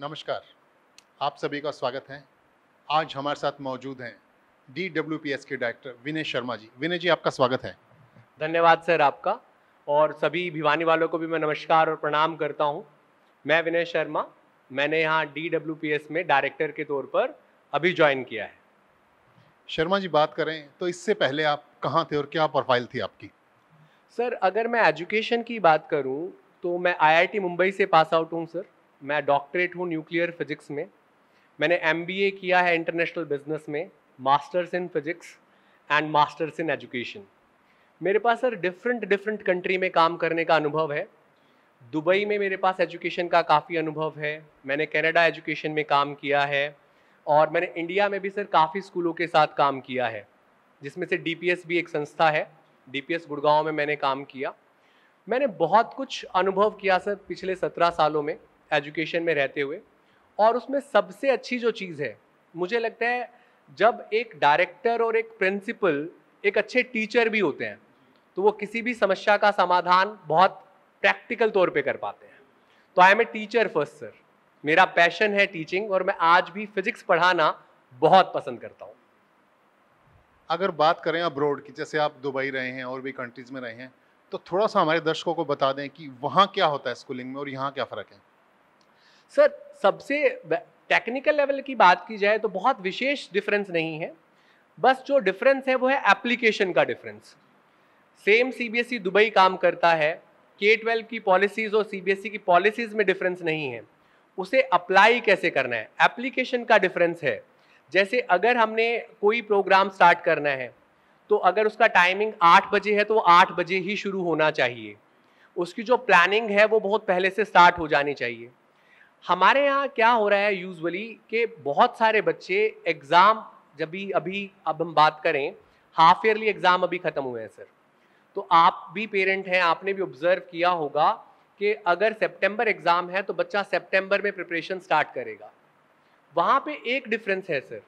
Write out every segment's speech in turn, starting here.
नमस्कार आप सभी का स्वागत है आज हमारे साथ मौजूद हैं डी डब्ल्यू पी एस के डायरेक्टर विनय शर्मा जी विनय जी आपका स्वागत है धन्यवाद सर आपका और सभी भिवानी वालों को भी मैं नमस्कार और प्रणाम करता हूँ मैं विनय शर्मा मैंने यहाँ डी डब्ल्यू पी एस में डायरेक्टर के तौर पर अभी ज्वाइन किया है शर्मा जी बात करें तो इससे पहले आप कहाँ थे और क्या प्रोफाइल थी आपकी सर अगर मैं एजुकेशन की बात करूँ तो मैं आईआईटी मुंबई से पास आउट हूँ सर मैं डॉक्टरेट हूँ न्यूक्लियर फिजिक्स में मैंने एम किया है इंटरनेशनल बिजनेस में masters in physics and masters in education मेरे पास सर डिफरेंट डिफरेंट कंट्री में काम करने का अनुभव है दुबई में मेरे पास एजुकेशन का काफ़ी अनुभव है मैंने कनाडा एजुकेशन में काम किया है और मैंने इंडिया में भी सर काफ़ी स्कूलों के साथ काम किया है जिसमें से डी भी एक संस्था है डीपीएस गुड़गांव में मैंने काम किया मैंने बहुत कुछ अनुभव किया सर पिछले सत्रह सालों में एजुकेशन में रहते हुए और उसमें सबसे अच्छी जो चीज़ है मुझे लगता है जब एक डायरेक्टर और एक प्रिंसिपल एक अच्छे टीचर भी होते हैं तो वो किसी भी समस्या का समाधान बहुत प्रैक्टिकल तौर पे कर पाते हैं तो I am a teacher first sir मेरा पैशन है टीचिंग और मैं आज भी फिजिक्स पढ़ाना बहुत पसंद करता हूँ अगर बात करें अब्रोड की जैसे आप दुबई रहे हैं और भी कंट्रीज में रहे हैं तो थोड़ा सा हमारे दर्शकों को बता दें कि वहाँ क्या होता है स्कूलिंग में और यहाँ क्या फ़र्क है सर सबसे टेक्निकल लेवल की बात की जाए तो बहुत विशेष डिफरेंस नहीं है बस जो डिफरेंस है वो है एप्लीकेशन का डिफरेंस सेम सीबीएसई दुबई काम करता है के ट्वेल्व की पॉलिसीज़ और सीबीएसई e की पॉलिसीज़ में डिफरेंस नहीं है उसे अप्लाई कैसे करना है एप्लीकेशन का डिफरेंस है जैसे अगर हमने कोई प्रोग्राम स्टार्ट करना है तो अगर उसका टाइमिंग आठ बजे है तो वो आठ बजे ही शुरू होना चाहिए उसकी जो प्लानिंग है वो बहुत पहले से स्टार्ट हो जानी चाहिए हमारे यहाँ क्या हो रहा है यूजुअली कि बहुत सारे बच्चे एग्ज़ाम जब भी अभी अब हम बात करें हाफ ईयरली एग्ज़ाम अभी ख़त्म हुए हैं सर तो आप भी पेरेंट हैं आपने भी ऑब्जर्व किया होगा कि अगर सेप्टेम्बर एग्ज़ाम है तो बच्चा सेप्टेम्बर में प्रिपरेशन स्टार्ट करेगा वहाँ पे एक डिफरेंस है सर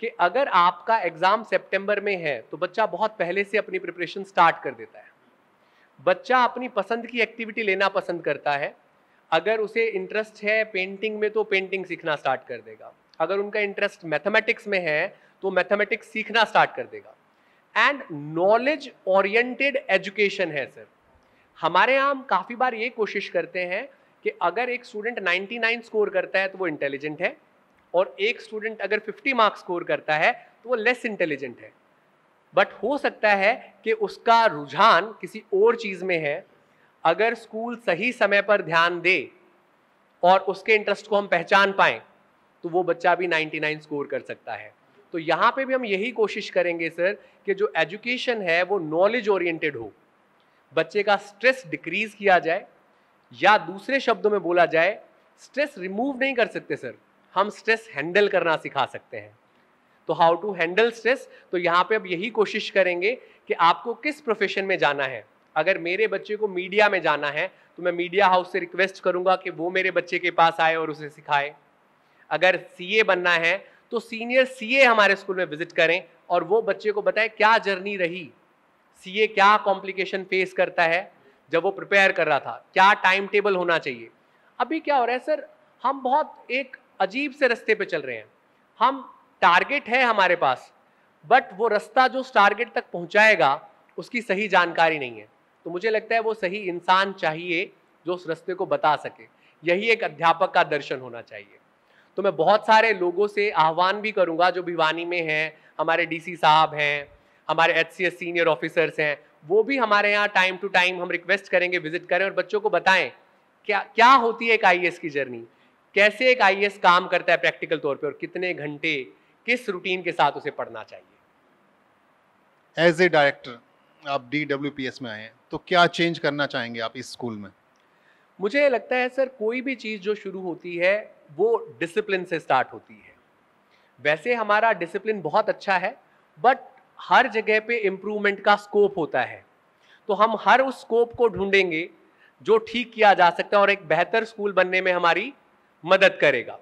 कि अगर आपका एग्ज़ाम सेप्टेम्बर में है तो बच्चा बहुत पहले से अपनी प्रिपरेशन स्टार्ट कर देता है बच्चा अपनी पसंद की एक्टिविटी लेना पसंद करता है अगर उसे इंटरेस्ट है पेंटिंग में तो पेंटिंग सीखना स्टार्ट कर देगा अगर उनका इंटरेस्ट मैथमेटिक्स में है तो मैथमेटिक्स सीखना स्टार्ट कर देगा एंड नॉलेज ओरिएंटेड एजुकेशन है सर हमारे यहाँ हम काफ़ी बार ये कोशिश करते हैं कि अगर एक स्टूडेंट 99 स्कोर करता है तो वो इंटेलिजेंट है और एक स्टूडेंट अगर 50 मार्क्स स्कोर करता है तो वो लेस इंटेलिजेंट है बट हो सकता है कि उसका रुझान किसी और चीज़ में है अगर स्कूल सही समय पर ध्यान दे और उसके इंटरेस्ट को हम पहचान पाए तो वो बच्चा भी 99 स्कोर कर सकता है तो यहाँ पे भी हम यही कोशिश करेंगे सर कि जो एजुकेशन है वो नॉलेज ओरिएंटेड हो बच्चे का स्ट्रेस डिक्रीज किया जाए या दूसरे शब्दों में बोला जाए स्ट्रेस रिमूव नहीं कर सकते सर हम स्ट्रेस हैंडल करना सिखा सकते हैं तो हाउ टू हैंडल स्ट्रेस तो यहाँ पे अब यही कोशिश करेंगे कि आपको किस प्रोफेशन में जाना है अगर मेरे बच्चे को मीडिया में जाना है तो मैं मीडिया हाउस से रिक्वेस्ट करूंगा कि वो मेरे बच्चे के पास आए और उसे सिखाए अगर सीए बनना है तो सीनियर सीए हमारे स्कूल में विजिट करें और वो बच्चे को बताएं क्या जर्नी रही सीए क्या कॉम्प्लिकेशन फेस करता है जब वो प्रिपेयर कर रहा था क्या टाइम टेबल होना चाहिए अभी क्या हो रहा है सर हम बहुत एक अजीब से रास्ते पे चल रहे हैं हम टारगेट है हमारे पास बट वो रास्ता जो उस टारगेट तक पहुंचाएगा उसकी सही जानकारी नहीं है तो मुझे लगता है वो सही इंसान चाहिए जो उस रस्ते को बता सके यही एक अध्यापक का दर्शन होना चाहिए तो मैं बहुत सारे लोगों से आह्वान भी करूँगा जो भिवानी में हैं हमारे डीसी साहब हैं हमारे एच सीनियर ऑफिसर्स हैं वो भी हमारे यहाँ टाइम टू टाइम हम रिक्वेस्ट करेंगे विजिट करें और बच्चों को बताएं क्या क्या होती है एक आई की जर्नी कैसे एक आई काम करता है प्रैक्टिकल तौर पर और कितने घंटे किस रूटीन के साथ उसे पढ़ना चाहिए एज ए डायरेक्टर आप डी डब्ल्यू पी एस में आए हैं तो क्या चेंज करना चाहेंगे आप इस स्कूल में मुझे लगता है सर कोई भी चीज़ जो शुरू होती है वो डिसिप्लिन से स्टार्ट होती है वैसे हमारा डिसिप्लिन बहुत अच्छा है बट हर जगह पे इम्प्रूवमेंट का स्कोप होता है तो हम हर उस स्कोप को ढूंढेंगे जो ठीक किया जा सकता है और एक बेहतर स्कूल बनने में हमारी मदद करेगा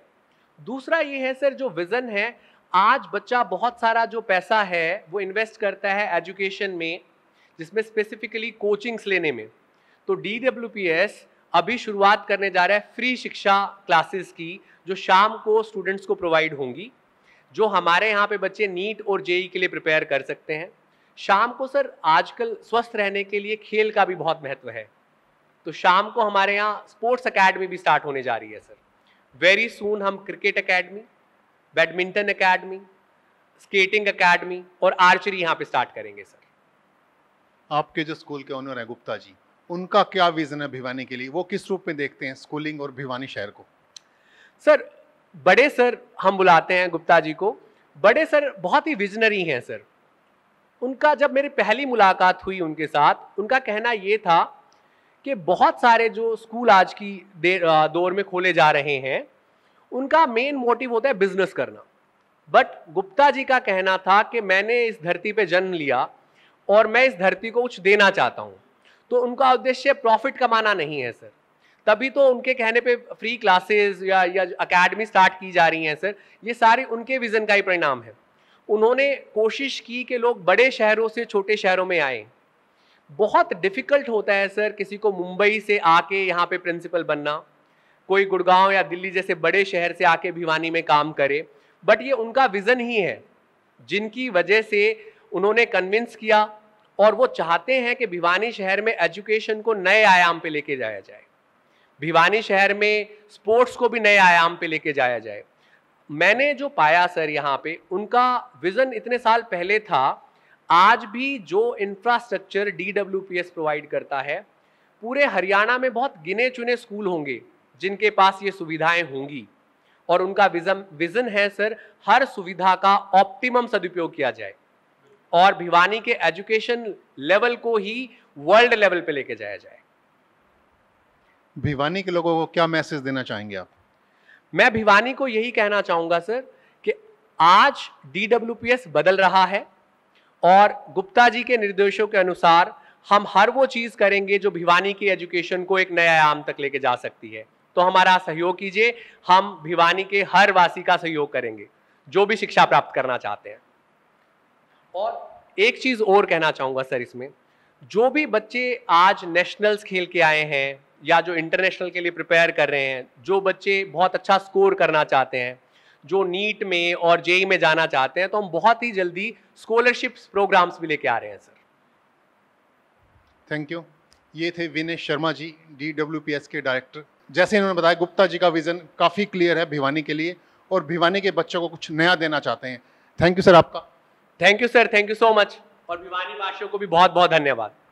दूसरा ये है सर जो विज़न है आज बच्चा बहुत सारा जो पैसा है वो इन्वेस्ट करता है एजुकेशन में जिसमें स्पेसिफिकली कोचिंग्स लेने में तो डी डब्ल्यू पी एस अभी शुरुआत करने जा रहा है फ्री शिक्षा क्लासेस की जो शाम को स्टूडेंट्स को प्रोवाइड होंगी जो हमारे यहाँ पे बच्चे नीट और जेई के लिए प्रिपेयर कर सकते हैं शाम को सर आजकल स्वस्थ रहने के लिए खेल का भी बहुत महत्व है तो शाम को हमारे यहाँ स्पोर्ट्स अकेडमी भी स्टार्ट होने जा रही है सर वेरी सून हम cricket academy badminton academy skating academy और आर्चरी यहाँ पे स्टार्ट करेंगे सर आपके जो स्कूल के ऑनर हैं गुप्ता जी उनका क्या विजन है भिवानी के लिए वो किस रूप में देखते हैं स्कूलिंग और भिवानी शहर को सर बड़े सर हम बुलाते हैं गुप्ता जी को बड़े सर बहुत ही विजनरी हैं सर उनका जब मेरी पहली मुलाकात हुई उनके साथ उनका कहना ये था कि बहुत सारे जो स्कूल आज की दौर में खोले जा रहे हैं उनका मेन मोटिव होता है बिजनेस करना बट गुप्ता जी का कहना था कि मैंने इस धरती पे जन्म लिया और मैं इस धरती को कुछ देना चाहता हूँ तो उनका उद्देश्य प्रॉफिट कमाना नहीं है सर तभी तो उनके कहने पे फ्री क्लासेस या या अकेडमी स्टार्ट की जा रही हैं सर ये सारे उनके विज़न का ही परिणाम है उन्होंने कोशिश की कि लोग बड़े शहरों से छोटे शहरों में आए बहुत डिफ़िकल्ट होता है सर किसी को मुंबई से आके यहाँ पे प्रिंसिपल बनना कोई गुड़गांव या दिल्ली जैसे बड़े शहर से आके भिवानी में काम करे बट ये उनका विज़न ही है जिनकी वजह से उन्होंने कन्विंस किया और वो चाहते हैं कि भिवानी शहर में एजुकेशन को नए आयाम पे लेके जाया जाए भिवानी शहर में स्पोर्ट्स को भी नए आयाम पे लेके जाया जाए मैंने जो पाया सर यहाँ पे उनका विज़न इतने साल पहले था आज भी जो इंफ्रास्ट्रक्चर डी प्रोवाइड करता है पूरे हरियाणा में बहुत गिने चुने स्कूल होंगे जिनके पास ये सुविधाएं होंगी और उनका विजन विजन है सर हर सुविधा का ऑप्टिमम सदुपयोग किया जाए और भिवानी के एजुकेशन लेवल को ही वर्ल्ड लेवल पे लेके जाया जाए भिवानी के लोगों को क्या मैसेज देना चाहेंगे आप मैं भिवानी को यही कहना चाहूंगा सर कि आज डी बदल रहा है और गुप्ता जी के निर्देशों के अनुसार हम हर वो चीज़ करेंगे जो भिवानी की एजुकेशन को एक नया आयाम तक लेके जा सकती है तो हमारा सहयोग कीजिए हम भिवानी के हर वासी का सहयोग करेंगे जो भी शिक्षा प्राप्त करना चाहते हैं और एक चीज़ और कहना चाहूँगा सर इसमें जो भी बच्चे आज नेशनल्स खेल के आए हैं या जो इंटरनेशनल के लिए प्रिपेयर कर रहे हैं जो बच्चे बहुत अच्छा स्कोर करना चाहते हैं जो नीट में और जेई e में जाना चाहते हैं तो हम बहुत ही जल्दी स्कॉलरशिप्स प्रोग्राम्स भी लेके आ रहे हैं सर थैंक यू ये थे विनय शर्मा जी डी के डायरेक्टर जैसे इन्होंने बताया गुप्ता जी का विज़न काफ़ी क्लियर है भिवानी के लिए और भिवानी के बच्चों को कुछ नया देना चाहते हैं थैंक यू सर आपका thank you sir thank you so much और भिवानी वासियों को भी बहुत बहुत धन्यवाद